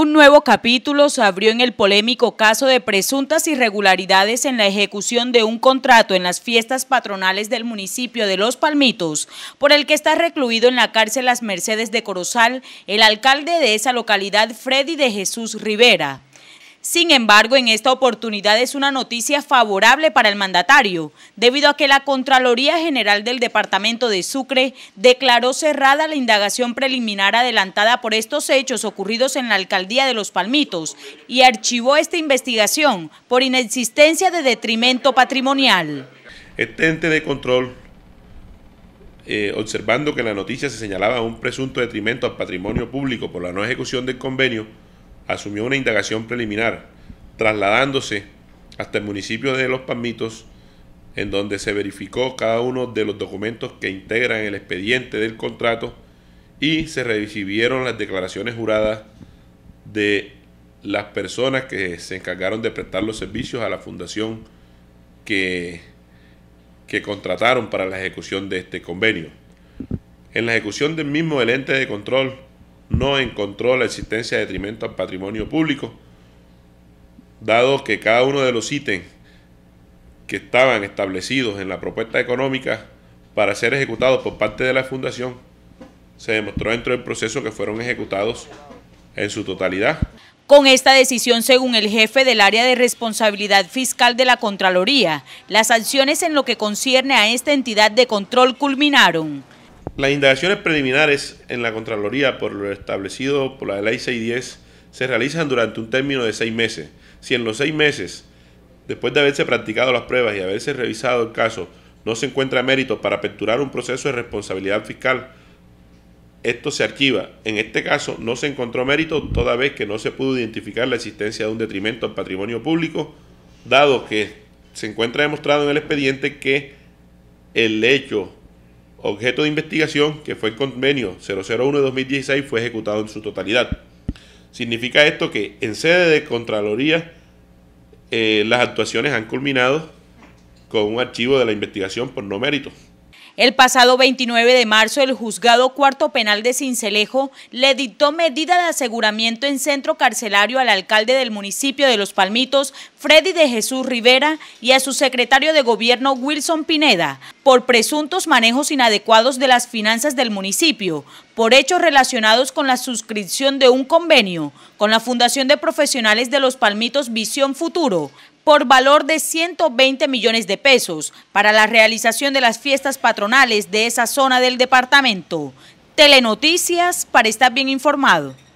Un nuevo capítulo se abrió en el polémico caso de presuntas irregularidades en la ejecución de un contrato en las fiestas patronales del municipio de Los Palmitos, por el que está recluido en la cárcel Las Mercedes de Corozal el alcalde de esa localidad, Freddy de Jesús Rivera. Sin embargo, en esta oportunidad es una noticia favorable para el mandatario, debido a que la Contraloría General del Departamento de Sucre declaró cerrada la indagación preliminar adelantada por estos hechos ocurridos en la Alcaldía de Los Palmitos y archivó esta investigación por inexistencia de detrimento patrimonial. Este ente de control, eh, observando que en la noticia se señalaba un presunto detrimento al patrimonio público por la no ejecución del convenio, asumió una indagación preliminar, trasladándose hasta el municipio de Los Palmitos, en donde se verificó cada uno de los documentos que integran el expediente del contrato y se recibieron las declaraciones juradas de las personas que se encargaron de prestar los servicios a la fundación que, que contrataron para la ejecución de este convenio. En la ejecución del mismo, el ente de control no encontró la existencia de detrimento al patrimonio público, dado que cada uno de los ítems que estaban establecidos en la propuesta económica para ser ejecutados por parte de la Fundación, se demostró dentro del proceso que fueron ejecutados en su totalidad. Con esta decisión, según el jefe del área de responsabilidad fiscal de la Contraloría, las sanciones en lo que concierne a esta entidad de control culminaron. Las indagaciones preliminares en la Contraloría por lo establecido por la Ley 610 se realizan durante un término de seis meses. Si en los seis meses, después de haberse practicado las pruebas y haberse revisado el caso, no se encuentra mérito para aperturar un proceso de responsabilidad fiscal, esto se archiva. En este caso, no se encontró mérito toda vez que no se pudo identificar la existencia de un detrimento al patrimonio público, dado que se encuentra demostrado en el expediente que el hecho objeto de investigación, que fue el convenio 001 de 2016, fue ejecutado en su totalidad. Significa esto que en sede de Contraloría eh, las actuaciones han culminado con un archivo de la investigación por no mérito. El pasado 29 de marzo, el juzgado cuarto penal de Cincelejo le dictó medida de aseguramiento en centro carcelario al alcalde del municipio de Los Palmitos, Freddy de Jesús Rivera, y a su secretario de gobierno, Wilson Pineda, por presuntos manejos inadecuados de las finanzas del municipio, por hechos relacionados con la suscripción de un convenio con la Fundación de Profesionales de Los Palmitos Visión Futuro por valor de 120 millones de pesos para la realización de las fiestas patronales de esa zona del departamento. Telenoticias para estar bien informado.